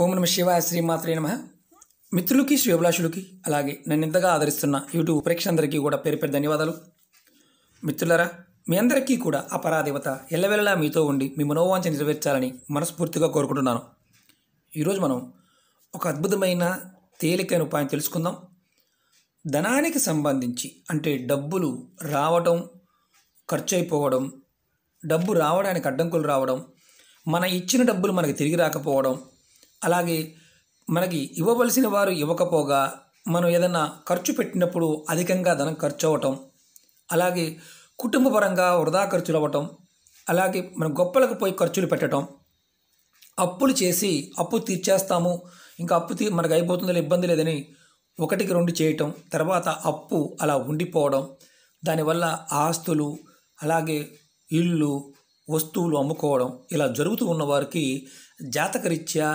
ఓం నమ శివాయ శ్రీమాత్రే నమ మిత్రులకి అభిలాషులకి అలాగే నన్ను ఇంతగా ఆదరిస్తున్న యూట్యూబ్ ప్రేక్షకులందరికీ కూడా పేరు పేరు ధన్యవాదాలు మిత్రులరా మీ అందరికీ కూడా అపరాదేవత ఎల్లవెల్లలా మీతో ఉండి మీ మనోవాంఛ నెరవేర్చాలని మనస్ఫూర్తిగా కోరుకుంటున్నాను ఈరోజు మనం ఒక అద్భుతమైన తేలికైన ఉపాయం తెలుసుకుందాం ధనానికి సంబంధించి అంటే డబ్బులు రావడం ఖర్చు అయిపోవడం డబ్బు రావడానికి అడ్డంకులు రావడం మన ఇచ్చిన డబ్బులు మనకి తిరిగి రాకపోవడం అలాగే మనకి ఇవ్వవలసిన వారు ఇవ్వకపోగా మనం ఏదన్నా ఖర్చు పెట్టినప్పుడు అధికంగా ధనం ఖర్చు అవ్వటం అలాగే కుటుంబపరంగా వృధా ఖర్చులు అవ్వటం అలాగే మనం గొప్పలకు పోయి ఖర్చులు పెట్టడం అప్పులు చేసి అప్పు తీర్చేస్తాము ఇంకా అప్పు తీ మనకు అయిపోతుందో ఇబ్బంది లేదని ఒకటికి రెండు చేయటం తర్వాత అప్పు అలా ఉండిపోవడం దానివల్ల ఆస్తులు అలాగే ఇల్లు వస్తువులు అమ్ముకోవడం ఇలా జరుగుతూ ఉన్నవారికి జాతకరీత్యా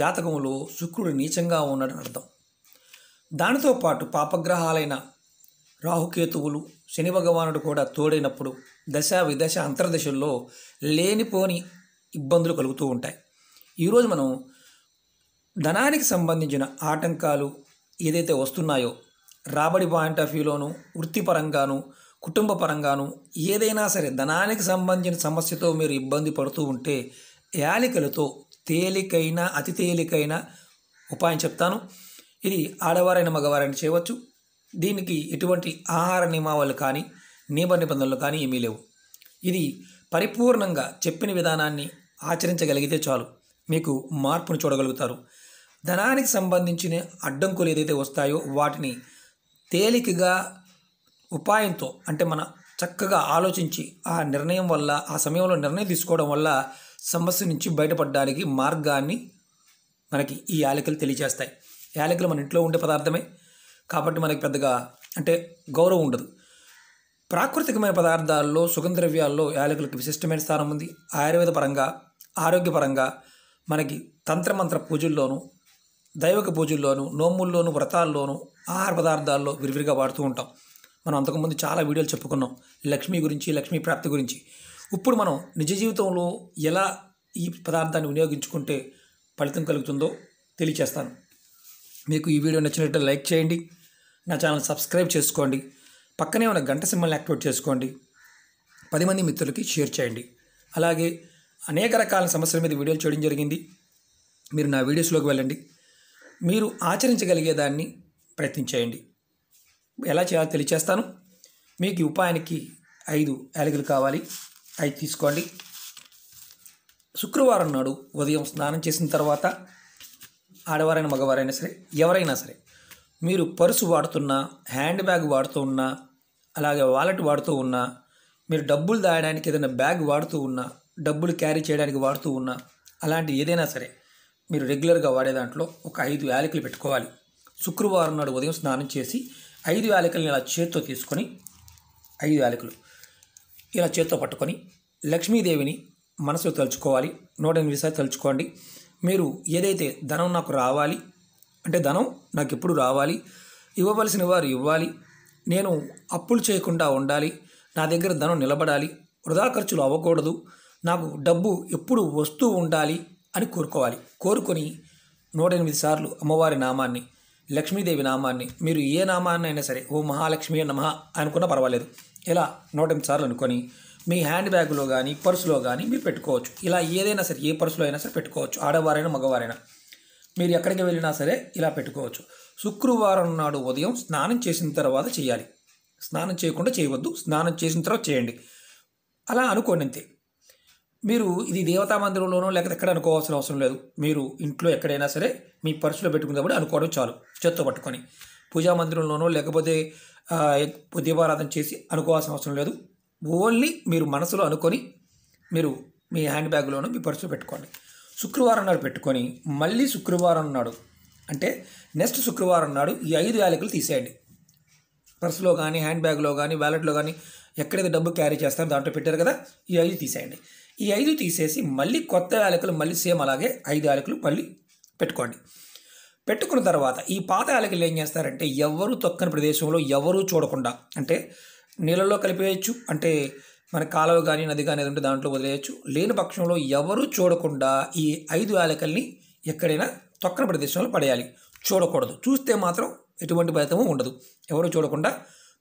జాతకంలో శుక్రుడు నీచంగా ఉన్నాడని అర్థం దానితో పాటు పాపగ్రహాలైన రాహుకేతువులు శని భగవానుడు కూడా తోడైనప్పుడు దశ విదశ అంతర్దశల్లో లేనిపోని ఇబ్బందులు కలుగుతూ ఉంటాయి ఈరోజు మనం ధనానికి సంబంధించిన ఆటంకాలు ఏదైతే వస్తున్నాయో రాబడి పాయింట్ ఆఫ్ వ్యూలోను వృత్తిపరంగాను కుటుంబ పరంగాను ఏదైనా సరే ధనానికి సంబంధించిన సమస్యతో మీరు ఇబ్బంది పడుతూ ఉంటే యాలికలతో తేలికైన అతి తేలికైన ఉపాయం చెప్తాను ఇది ఆడవారైన మగవారైనా చేయవచ్చు దీనికి ఎటువంటి ఆహార నియమావళి కానీ నియమ నిబంధనలు కానీ ఏమీ లేవు ఇది పరిపూర్ణంగా చెప్పిన విధానాన్ని ఆచరించగలిగితే చాలు మీకు మార్పును చూడగలుగుతారు ధనానికి సంబంధించిన అడ్డంకులు ఏదైతే వస్తాయో వాటిని తేలికగా ఉపాయంతో అంటే మన చక్కగా ఆలోచించి ఆ నిర్ణయం వల్ల ఆ సమయంలో నిర్ణయం తీసుకోవడం వల్ల సమస్య నుంచి బయటపడడానికి మార్గాన్ని మనకి ఈ యాలకలు తెలియజేస్తాయి యాలకలు మన ఇంట్లో ఉండే పదార్థమే కాబట్టి మనకి పెద్దగా అంటే గౌరవం ఉండదు ప్రాకృతికమైన పదార్థాల్లో సుగంధ ద్రవ్యాల్లో యాలకులకి విశిష్టమైన స్థానం ఉంది ఆయుర్వేద పరంగా ఆరోగ్యపరంగా మనకి తంత్రమంత్ర పూజల్లోనూ దైవక పూజల్లోనూ నోముల్లోనూ వ్రతాల్లోనూ ఆహార పదార్థాల్లో విరివిరిగా వాడుతూ ఉంటాం మనం అంతకుముందు చాలా వీడియోలు చెప్పుకున్నాం లక్ష్మి గురించి లక్ష్మీ ప్రాప్తి గురించి ఇప్పుడు మనం నిజ జీవితంలో ఎలా ఈ పదార్థాన్ని వినియోగించుకుంటే ఫలితం కలుగుతుందో తెలియచేస్తాను మీకు ఈ వీడియో నచ్చినట్టు లైక్ చేయండి నా ఛానల్ సబ్స్క్రైబ్ చేసుకోండి పక్కనే ఉన్న గంట సింబల్ని యాక్టివేట్ చేసుకోండి పది మంది మిత్రులకి షేర్ చేయండి అలాగే అనేక రకాల సమస్యల మీద వీడియోలు చేయడం జరిగింది మీరు నా వీడియోస్లోకి వెళ్ళండి మీరు ఆచరించగలిగే దాన్ని ప్రయత్నించేయండి ఎలా చేయాలో తెలియచేస్తాను మీకు ఈ ఉపాయానికి ఐదు యాలకులు కావాలి అవి తీసుకోండి శుక్రవారం నాడు ఉదయం స్నానం చేసిన తర్వాత ఆడవారైన మగవారైనా సరే ఎవరైనా సరే మీరు పర్సు వాడుతున్నా హ్యాండ్ బ్యాగ్ వాడుతూ ఉన్నా అలాగే వాలెట్ వాడుతూ ఉన్నా మీరు డబ్బులు దాయడానికి ఏదైనా బ్యాగ్ వాడుతూ ఉన్నా డబ్బులు క్యారీ చేయడానికి వాడుతూ ఉన్నా అలాంటి ఏదైనా సరే మీరు రెగ్యులర్గా వాడే దాంట్లో ఒక ఐదు యాలకులు పెట్టుకోవాలి శుక్రవారం నాడు ఉదయం స్నానం చేసి ఐదు యాలకులను ఇలా చేత్తో తీసుకొని ఐదు యాలకులు ఇలా చేత్తో పట్టుకొని లక్ష్మీదేవిని మనసులో తలుచుకోవాలి నూట ఎనిమిది సార్లు తలుచుకోండి మీరు ఏదైతే ధనం నాకు రావాలి అంటే ధనం నాకు ఎప్పుడు రావాలి ఇవ్వవలసిన వారు ఇవ్వాలి నేను అప్పులు చేయకుండా ఉండాలి నా దగ్గర ధనం నిలబడాలి వృధా ఖర్చులు అవ్వకూడదు నాకు డబ్బు ఎప్పుడు వస్తూ ఉండాలి అని కోరుకోవాలి కోరుకొని నూట ఎనిమిది సార్లు అమ్మవారి నామాన్ని లక్ష్మీదేవి నామాన్ని మీరు ఏ నామాన్ని అయినా సరే ఓ మహాలక్ష్మి నమ అనుకున్నా పర్వాలేదు ఇలా నూట ఎనిమిది సార్లు అనుకొని మీ హ్యాండ్ బ్యాగ్లో కానీ పర్సులో కానీ మీరు పెట్టుకోవచ్చు ఇలా ఏదైనా సరే ఏ పర్సులో అయినా సరే పెట్టుకోవచ్చు ఆడవారైనా మగవారైనా మీరు ఎక్కడికి వెళ్ళినా సరే ఇలా పెట్టుకోవచ్చు శుక్రవారం నాడు ఉదయం స్నానం చేసిన తర్వాత చేయాలి స్నానం చేయకుండా చేయవద్దు స్నానం చేసిన తర్వాత చేయండి అలా అనుకోండి అంతే మీరు ఇది దేవతా మందిరంలోనో లేకపోతే ఎక్కడ అనుకోవాల్సిన అవసరం లేదు మీరు ఇంట్లో ఎక్కడైనా సరే మీ పర్సులో పెట్టుకుందామని అనుకోవడం చాలు చేత్తో పట్టుకొని పూజా మందిరంలోనో లేకపోతే దీపారాధన చేసి అనుకోవాల్సిన అవసరం లేదు ఓన్లీ మీరు మనసులో అనుకొని మీరు మీ హ్యాండ్ బ్యాగ్లోనూ మీ పర్సులో పెట్టుకోండి శుక్రవారం నాడు పెట్టుకొని మళ్ళీ శుక్రవారం నాడు అంటే నెక్స్ట్ శుక్రవారం నాడు ఈ ఐదు యాలకులు తీసేయండి పర్సులో కానీ హ్యాండ్ బ్యాగ్లో కానీ వ్యాలెట్లో కానీ ఎక్కడైతే డబ్బు క్యారీ చేస్తారో దాంట్లో పెట్టారు కదా ఈ ఐదు తీసేయండి ఈ ఐదు తీసేసి మళ్ళీ కొత్త యాలకులు మళ్ళీ సేమ్ అలాగే ఐదు యాలకులు మళ్ళీ పెట్టుకోండి పెట్టుకున్న తర్వాత ఈ పాత యాలకులు ఏం చేస్తారంటే ఎవరు తొక్కని ప్రదేశంలో ఎవరూ చూడకుండా అంటే నీళ్ళలో కలిపేయచ్చు అంటే మన కాలువ కానీ నది కానీ ఉంటే దాంట్లో వదిలేయచ్చు లేని పక్షంలో ఎవరూ చూడకుండా ఈ ఐదు యాలకల్ని ఎక్కడైనా తొక్కన ప్రదేశంలో పడేయాలి చూడకూడదు చూస్తే మాత్రం ఎటువంటి ఫలితము ఉండదు ఎవరు చూడకుండా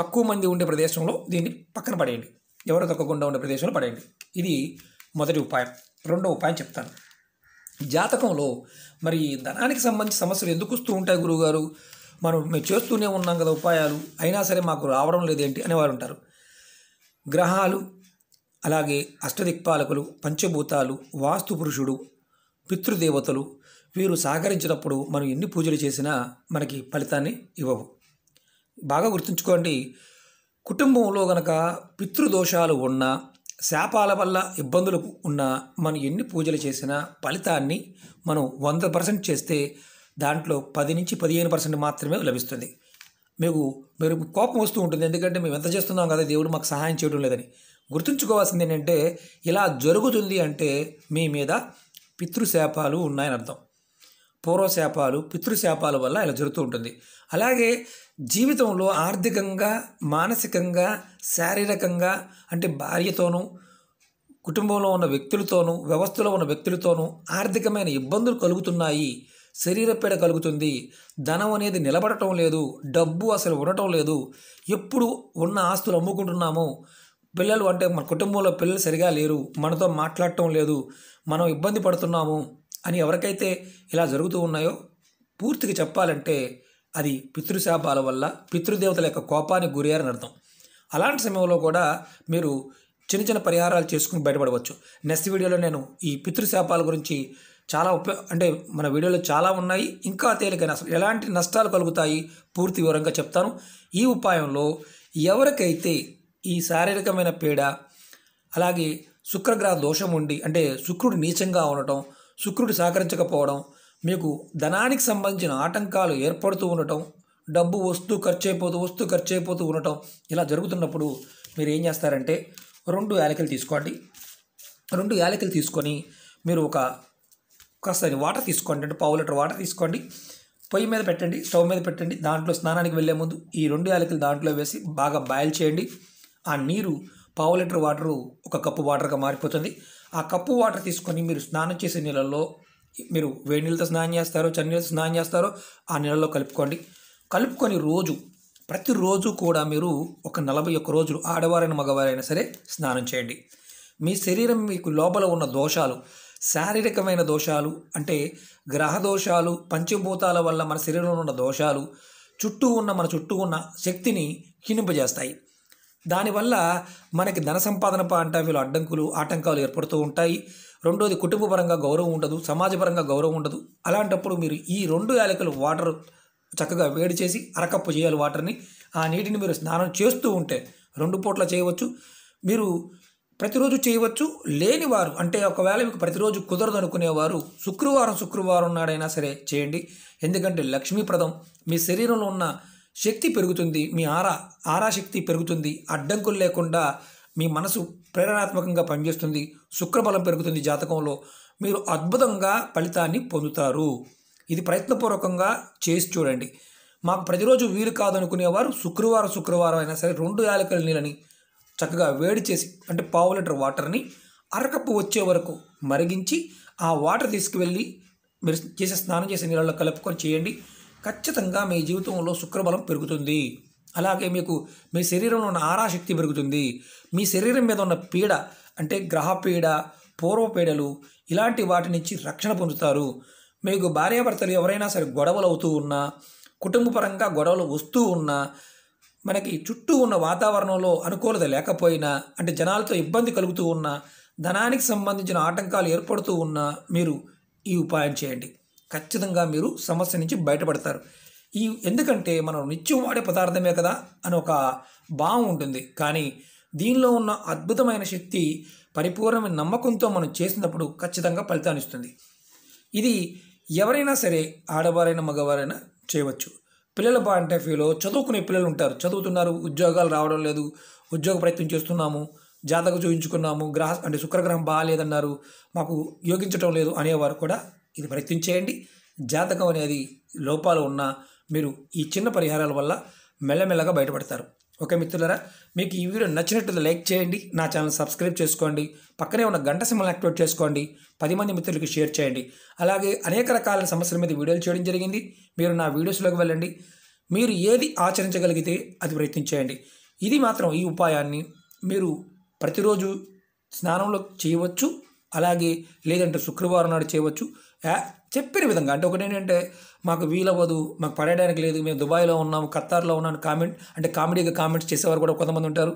తక్కువ మంది ఉండే ప్రదేశంలో దీన్ని పక్కన పడేయండి ఎవరు తొక్కకుండా ఉండే ప్రదేశంలో పడేయండి ఇది మొదటి ఉపాయం రెండో ఉపాయం చెప్తాను జాతకంలో మరి ధనానికి సంబంధించి సమస్యలు ఎందుకు వస్తూ ఉంటాయి గురువుగారు మనం మేము చేస్తూనే ఉన్నాం కదా ఉపాయాలు అయినా సరే మాకు రావడం లేదేంటి అనేవారు ఉంటారు గ్రహాలు అలాగే అష్టదిక్పాలకులు పంచభూతాలు వాస్తు పురుషుడు పితృదేవతలు వీరు సహకరించినప్పుడు మనం ఎన్ని పూజలు చేసినా మనకి ఫలితాన్ని ఇవ్వవు బాగా గుర్తుంచుకోండి కుటుంబంలో గనక పితృదోషాలు ఉన్నా శాపాల వల్ల ఇబ్బందులు ఉన్నా మనం ఎన్ని పూజలు చేసినా ఫలితాన్ని మనం వంద పర్సెంట్ చేస్తే దాంట్లో పది నుంచి పదిహేను పర్సెంట్ మాత్రమే లభిస్తుంది మీకు మీరు కోపం వస్తూ ఉంటుంది ఎందుకంటే మేము ఎంత చేస్తున్నాం కదా దేవుడు మాకు సహాయం చేయడం లేదని గుర్తుంచుకోవాల్సింది ఏంటంటే ఇలా జరుగుతుంది అంటే మీ మీద పితృశాపాలు ఉన్నాయని అర్థం పూర్వశాపాలు పితృశాపాల వల్ల ఇలా జరుగుతూ ఉంటుంది అలాగే జీవితంలో ఆర్థికంగా మానసికంగా శారీరకంగా అంటే భార్యతోనూ కుటుంబంలో ఉన్న వ్యక్తులతోనూ వ్యవస్థలో ఉన్న వ్యక్తులతోనూ ఆర్థికమైన ఇబ్బందులు కలుగుతున్నాయి పీడ కలుగుతుంది ధనం అనేది నిలబడటం లేదు డబ్బు అసలు ఉండటం లేదు ఎప్పుడు ఉన్న ఆస్తులు అమ్ముకుంటున్నాము పిల్లలు అంటే మన కుటుంబంలో పిల్లలు సరిగా లేరు మనతో మాట్లాడటం లేదు మనం ఇబ్బంది పడుతున్నాము అని ఎవరికైతే ఇలా జరుగుతూ ఉన్నాయో పూర్తిగా చెప్పాలంటే అది పితృశాపాల వల్ల పితృదేవతల యొక్క కోపానికి గురయ్యారని అర్థం అలాంటి సమయంలో కూడా మీరు చిన్న చిన్న పరిహారాలు చేసుకుని బయటపడవచ్చు నెక్స్ట్ వీడియోలో నేను ఈ పితృశాపాల గురించి చాలా ఉప అంటే మన వీడియోలో చాలా ఉన్నాయి ఇంకా తేలికైన అసలు ఎలాంటి నష్టాలు కలుగుతాయి పూర్తి వివరంగా చెప్తాను ఈ ఉపాయంలో ఎవరికైతే ఈ శారీరకమైన పీడ అలాగే శుక్రగ్రహ దోషం ఉండి అంటే శుక్రుడు నీచంగా ఉండటం శుక్రుడు సహకరించకపోవడం మీకు ధనానికి సంబంధించిన ఆటంకాలు ఏర్పడుతూ ఉండటం డబ్బు వస్తూ ఖర్చు అయిపోతూ వస్తూ ఖర్చు అయిపోతూ ఉండటం ఇలా జరుగుతున్నప్పుడు మీరు ఏం చేస్తారంటే రెండు యాలకులు తీసుకోండి రెండు యాలకులు తీసుకొని మీరు ఒక కాస్త వాటర్ తీసుకోండి అంటే పావు లీటర్ వాటర్ తీసుకోండి పొయ్యి మీద పెట్టండి స్టవ్ మీద పెట్టండి దాంట్లో స్నానానికి వెళ్ళే ముందు ఈ రెండు యాలకులు దాంట్లో వేసి బాగా బాయిల్ చేయండి ఆ నీరు పావు లీటర్ వాటరు ఒక కప్పు వాటర్గా మారిపోతుంది ఆ కప్పు వాటర్ తీసుకొని మీరు స్నానం చేసే నీళ్ళల్లో మీరు వేడి నీళ్ళతో స్నానం చేస్తారో చన్నీళ్ళతో స్నానం చేస్తారో ఆ నీళ్ళలో కలుపుకోండి కలుపుకొని రోజు ప్రతిరోజు కూడా మీరు ఒక నలభై ఒక్క రోజులు ఆడవారైన మగవారైనా సరే స్నానం చేయండి మీ శరీరం మీకు లోపల ఉన్న దోషాలు శారీరకమైన దోషాలు అంటే గ్రహ దోషాలు పంచభూతాల వల్ల మన శరీరంలో ఉన్న దోషాలు చుట్టూ ఉన్న మన చుట్టూ ఉన్న శక్తిని హీనింపజేస్తాయి దానివల్ల మనకి ధన సంపాదన పంట వీళ్ళు అడ్డంకులు ఆటంకాలు ఏర్పడుతూ ఉంటాయి రెండోది కుటుంబపరంగా గౌరవం ఉండదు సమాజపరంగా గౌరవం ఉండదు అలాంటప్పుడు మీరు ఈ రెండు యాలకులు వాటర్ చక్కగా వేడి చేసి అరకప్పు చేయాలి వాటర్ని ఆ నీటిని మీరు స్నానం చేస్తూ ఉంటే రెండు పూట్ల చేయవచ్చు మీరు ప్రతిరోజు చేయవచ్చు లేనివారు అంటే ఒకవేళ మీకు ప్రతిరోజు కుదరదు అనుకునేవారు శుక్రవారం శుక్రవారం నాడైనా సరే చేయండి ఎందుకంటే లక్ష్మీప్రదం మీ శరీరంలో ఉన్న శక్తి పెరుగుతుంది మీ ఆరా ఆరా శక్తి పెరుగుతుంది అడ్డంకులు లేకుండా మీ మనసు ప్రేరణాత్మకంగా పనిచేస్తుంది శుక్రబలం పెరుగుతుంది జాతకంలో మీరు అద్భుతంగా ఫలితాన్ని పొందుతారు ఇది ప్రయత్నపూర్వకంగా చేసి చూడండి మాకు ప్రతిరోజు వీలు కాదనుకునేవారు శుక్రవారం శుక్రవారం అయినా సరే రెండు యాలకల నీళ్ళని చక్కగా వేడి చేసి అంటే పావు లీటర్ వాటర్ని అరకప్పు వచ్చే వరకు మరిగించి ఆ వాటర్ తీసుకువెళ్ళి మీరు చేసే స్నానం చేసే నీళ్ళలో కలుపుకొని చేయండి ఖచ్చితంగా మీ జీవితంలో శుక్రబలం పెరుగుతుంది అలాగే మీకు మీ శరీరంలో ఉన్న ఆరాశక్తి పెరుగుతుంది మీ శరీరం మీద ఉన్న పీడ అంటే గ్రహ పీడ పూర్వపీడలు ఇలాంటి వాటి నుంచి రక్షణ పొందుతారు మీకు భార్యాభర్తలు ఎవరైనా సరే గొడవలు అవుతూ ఉన్నా కుటుంబపరంగా గొడవలు వస్తూ ఉన్నా మనకి చుట్టూ ఉన్న వాతావరణంలో అనుకూలత లేకపోయినా అంటే జనాలతో ఇబ్బంది కలుగుతూ ఉన్నా ధనానికి సంబంధించిన ఆటంకాలు ఏర్పడుతూ ఉన్నా మీరు ఈ ఉపాయం చేయండి ఖచ్చితంగా మీరు సమస్య నుంచి బయటపడతారు ఈ ఎందుకంటే మనం నిత్యం వాడే పదార్థమే కదా అని ఒక భావం ఉంటుంది కానీ దీనిలో ఉన్న అద్భుతమైన శక్తి పరిపూర్ణమైన నమ్మకంతో మనం చేసినప్పుడు ఖచ్చితంగా ఫలితాన్ని ఇస్తుంది ఇది ఎవరైనా సరే ఆడవారైనా మగవారైనా చేయవచ్చు పిల్లల పాయింట్ ఆఫ్ వ్యూలో చదువుకునే పిల్లలు ఉంటారు చదువుతున్నారు ఉద్యోగాలు రావడం లేదు ఉద్యోగ ప్రయత్నం చేస్తున్నాము జాతక చూపించుకున్నాము గ్రహ అంటే శుక్రగ్రహం బాగాలేదన్నారు మాకు యోగించడం లేదు అనేవారు కూడా ఇది ప్రయత్నం చేయండి జాతకం అనేది లోపాలు ఉన్న మీరు ఈ చిన్న పరిహారాల వల్ల మెల్లమెల్లగా బయటపడతారు ఓకే మిత్రులరా మీకు ఈ వీడియో నచ్చినట్టు లైక్ చేయండి నా ఛానల్ సబ్స్క్రైబ్ చేసుకోండి పక్కనే ఉన్న గంట సింహల్ యాక్టివేట్ చేసుకోండి పది మంది మిత్రులకి షేర్ చేయండి అలాగే అనేక రకాల సమస్యల మీద వీడియోలు చేయడం జరిగింది మీరు నా వీడియోస్లోకి వెళ్ళండి మీరు ఏది ఆచరించగలిగితే అది ప్రయత్నించేయండి ఇది మాత్రం ఈ ఉపాయాన్ని మీరు ప్రతిరోజు స్నానంలో చేయవచ్చు అలాగే లేదంటే శుక్రవారం నాడు చేయవచ్చు చెప్పిన విధంగా అంటే ఒకటి ఏంటంటే మాకు వీలవ్వదు మాకు పడేయడానికి లేదు మేము దుబాయ్లో ఉన్నాము ఖత్తార్లో ఉన్నాను కామెంట్ అంటే కామెడీగా కామెంట్స్ చేసేవారు కూడా కొంతమంది ఉంటారు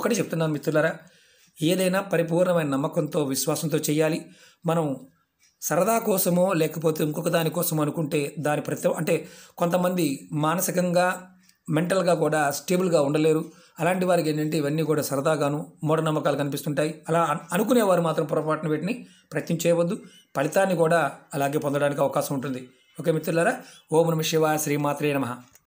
ఒకటి చెప్తున్నాను మిత్రులారా ఏదైనా పరిపూర్ణమైన నమ్మకంతో విశ్వాసంతో చేయాలి మనం సరదా కోసమో లేకపోతే ఇంకొక దాని అనుకుంటే దాని ప్రతి అంటే కొంతమంది మానసికంగా మెంటల్గా కూడా స్టేబుల్గా ఉండలేరు అలాంటి వారికి ఏంటంటే ఇవన్నీ కూడా సరదాగాను మూఢనమ్మకాలు కనిపిస్తుంటాయి అలా అనుకునేవారు మాత్రం పొరపాటున వీటిని ప్రయత్నం చేయవద్దు ఫలితాన్ని కూడా అలాగే పొందడానికి అవకాశం ఉంటుంది ఓకే మిత్రులారా ఓం నమ శివ శ్రీమాత్రే నమ